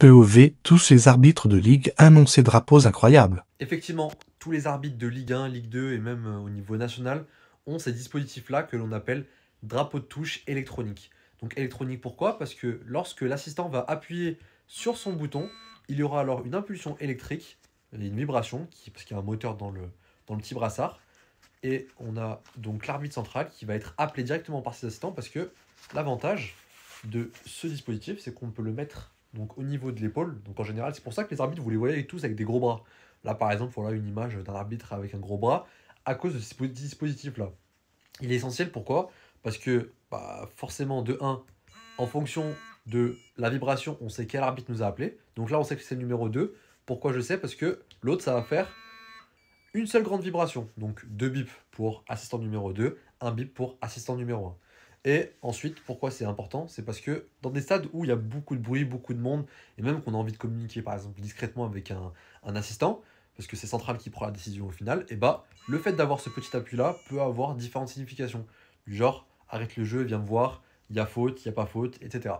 POV, tous ces arbitres de Ligue annoncent ces drapeaux incroyables. Effectivement, tous les arbitres de Ligue 1, Ligue 2 et même euh, au niveau national ont ces dispositifs-là que l'on appelle drapeaux de touche électronique. Donc électronique pourquoi Parce que lorsque l'assistant va appuyer sur son bouton, il y aura alors une impulsion électrique, une vibration, parce qu'il y a un moteur dans le, dans le petit brassard. Et on a donc l'arbitre central qui va être appelé directement par ses assistants parce que l'avantage de ce dispositif, c'est qu'on peut le mettre donc au niveau de l'épaule. Donc en général, c'est pour ça que les arbitres, vous les voyez tous avec des gros bras. Là, par exemple, voilà une image d'un arbitre avec un gros bras à cause de ce dispositif-là. Il est essentiel, pourquoi Parce que bah, forcément, de 1, en fonction de la vibration, on sait quel arbitre nous a appelé. Donc là, on sait que c'est le numéro 2. Pourquoi je sais Parce que l'autre, ça va faire une seule grande vibration. Donc deux bips pour assistant numéro 2, un bip pour assistant numéro 1. Et ensuite, pourquoi c'est important C'est parce que dans des stades où il y a beaucoup de bruit, beaucoup de monde, et même qu'on a envie de communiquer par exemple discrètement avec un, assistant, parce que c'est Central qui prend la décision au final, et eh bah ben, le fait d'avoir ce petit appui-là peut avoir différentes significations. Du genre, arrête le jeu, viens me voir, il y a faute, il n'y a pas faute, etc.